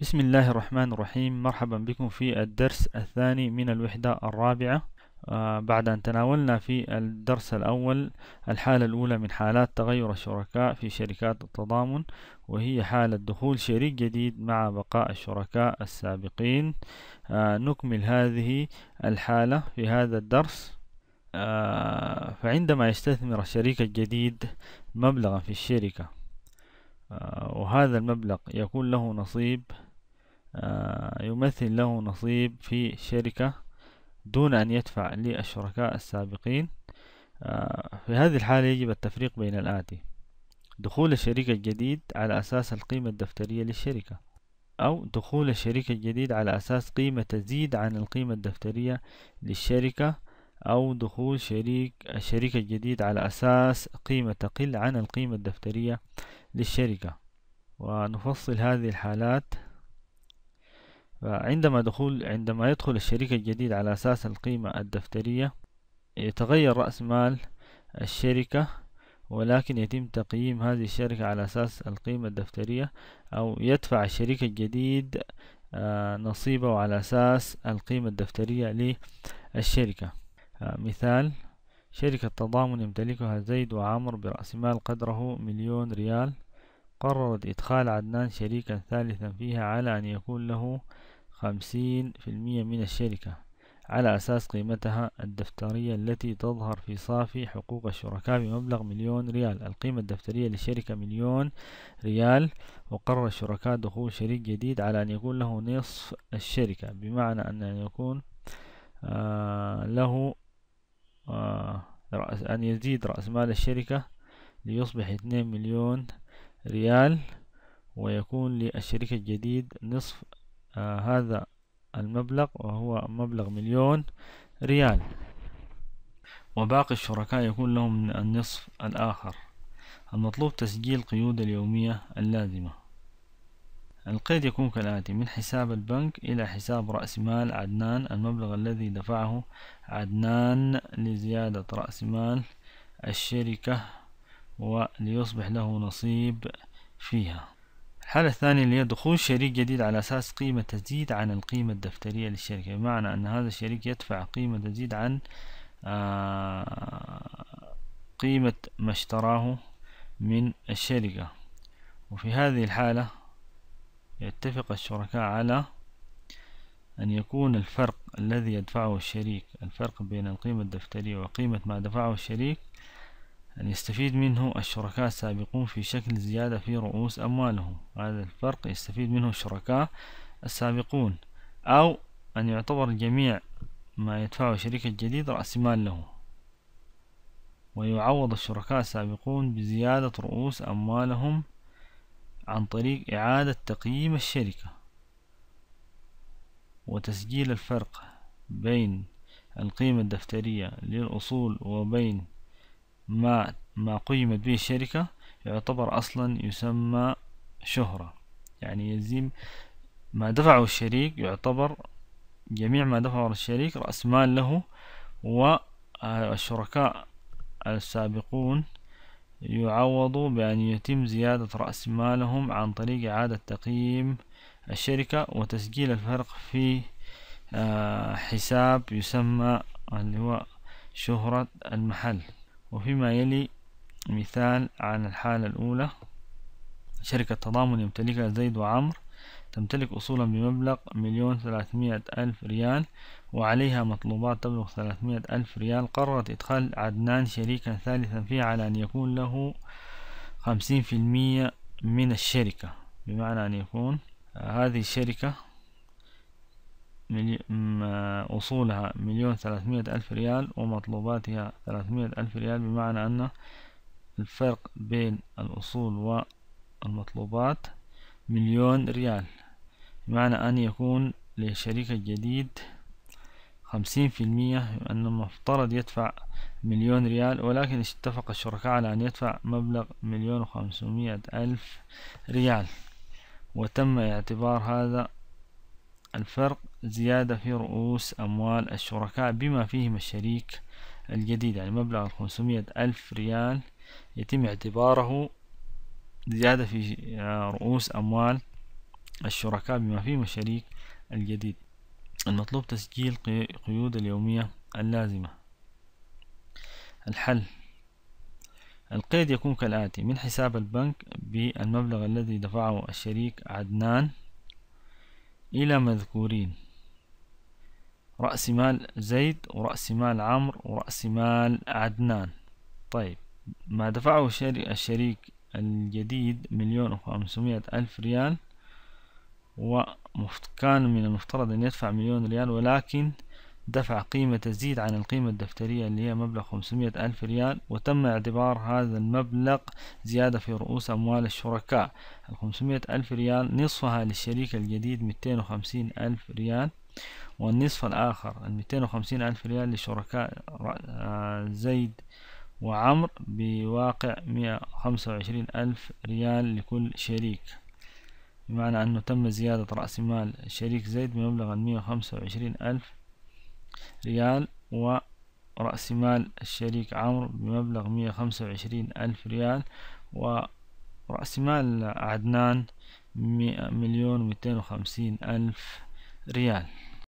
بسم الله الرحمن الرحيم مرحبا بكم في الدرس الثاني من الوحدة الرابعة آه، بعد أن تناولنا في الدرس الأول الحالة الأولى من حالات تغير الشركاء في شركات التضامن وهي حالة دخول شريك جديد مع بقاء الشركاء السابقين آه، نكمل هذه الحالة في هذا الدرس آه، فعندما يستثمر الشريك الجديد مبلغا في الشركة وهذا المبلغ يكون له نصيب آه، يمثل له نصيب في شركة دون أن يدفع للشركاء السابقين آه، في هذه الحالة يجب التفريق بين الآتي دخول الشريك الجديد على أساس القيمة الدفترية للشركة أو دخول الشريك الجديد على أساس قيمة تزيد عن القيمة الدفترية للشركة أو دخول شريك الشريك الجديد على أساس قيمة تقل عن القيمة الدفترية للشركة ونفصل هذه الحالات فعندما دخول عندما يدخل الشريك الجديد على أساس القيمة الدفترية يتغير رأس مال الشركة ولكن يتم تقييم هذه الشركة على أساس القيمة الدفترية أو يدفع الشريك الجديد آه، نصيبه على أساس القيمة الدفترية للشركة آه، مثال شركة تضامن يمتلكها زيد وعمر برأس مال قدره مليون ريال قررت إدخال عدنان شريكا ثالثا فيها على أن يكون له خمسين في المية من الشركة على أساس قيمتها الدفترية التي تظهر في صافي حقوق الشركاء بمبلغ مليون ريال القيمة الدفترية للشركة مليون ريال وقرر الشركاء دخول شريك جديد على أن يكون له نصف الشركة بمعنى أن يكون آه، له آه، أن يزيد رأس مال الشركة ليصبح 2 مليون ريال ويكون للشركة الجديد نصف آه هذا المبلغ وهو مبلغ مليون ريال وباقي الشركاء يكون لهم النصف الآخر المطلوب تسجيل قيود اليومية اللازمة القيد يكون كالآتي من حساب البنك إلى حساب رأس مال عدنان المبلغ الذي دفعه عدنان لزيادة رأس مال الشركة وليصبح له نصيب فيها الحالة الثانية اللي هي دخول شريك جديد على أساس قيمة تزيد عن القيمة الدفترية للشركة بمعنى أن هذا الشريك يدفع قيمة تزيد عن آه، قيمة ما اشتراه من الشركة وفي هذه الحالة يتفق الشركاء على أن يكون الفرق الذي يدفعه الشريك الفرق بين القيمة الدفترية وقيمة ما دفعه الشريك أن يستفيد منه الشركاء السابقون في شكل زيادة في رؤوس أموالهم هذا الفرق يستفيد منه الشركاء السابقون أو أن يعتبر جميع ما يدفعه الشريك الجديد رأس مال له ويعوض الشركاء السابقون بزيادة رؤوس أموالهم عن طريق إعادة تقييم الشركة وتسجيل الفرق بين القيمة الدفترية للأصول وبين ما ما قيمت به الشركة يعتبر أصلا يسمى شهرة يعني يلزم ما دفعه الشريك يعتبر جميع ما دفعه الشريك رأس مال له والشركاء السابقون يعوضوا بأن يتم زيادة رأس مالهم عن طريق إعادة تقييم الشركة وتسجيل الفرق في آه، حساب يسمى اللي هو شهرة المحل وفيما يلي مثال عن الحالة الأولى شركة تضامن يمتلكها زيد وعمر تمتلك أصولا بمبلغ مليون ثلاثمائة ألف ريال وعليها مطلوبات تبلغ ثلاثمائة ألف ريال قررت إدخال عدنان شريكا ثالثا فيها على أن يكون له خمسين في المية من الشركة بمعنى أن يكون هذه الشركة ملي... أصولها مليون ثلاثمائة ألف ريال ومطلوباتها ثلاثمائة ألف ريال بمعنى أن الفرق بين الأصول والمطلوبات مليون ريال بمعنى أن يكون للشريك الجديد خمسين في المية أن المفترض يدفع مليون ريال ولكن اتفق الشركاء على أن يدفع مبلغ مليون وخمسمائة ألف ريال وتم اعتبار هذا الفرق زيادة في رؤوس أموال الشركاء بما فيهم الشريك الجديد يعني مبلغ خمسمية ألف ريال يتم اعتباره زيادة في آه، رؤوس أموال الشركاء بما فيهم الشريك الجديد المطلوب تسجيل قيود اليومية اللازمة الحل القيد يكون كالآتي من حساب البنك بالمبلغ الذي دفعه الشريك عدنان إلى مذكورين رأس مال زيد ورأس مال عمرو ورأس مال عدنان طيب ما دفعه الشريك الجديد مليون وخمسمائة ألف ريال وكان من المفترض أن يدفع مليون ريال ولكن دفع قيمة تزيد عن القيمة الدفترية اللي هي مبلغ 500 ألف ريال وتم اعتبار هذا المبلغ زيادة في رؤوس أموال الشركاء 500 ألف ريال نصفها للشريك الجديد 250 ألف ريال والنصف الآخر 250 ألف ريال لشركاء آه، زيد وعمر بواقع 125 ألف ريال لكل شريك بمعنى أنه تم زيادة رأس مال شريك زيد بمبلغ 125 ألف ريال ورأس مال الشريك عمرو بمبلغ مية خمسة وعشرين ألف ريال ورأس مال عدنان مليون ومئتين وخمسين ألف ريال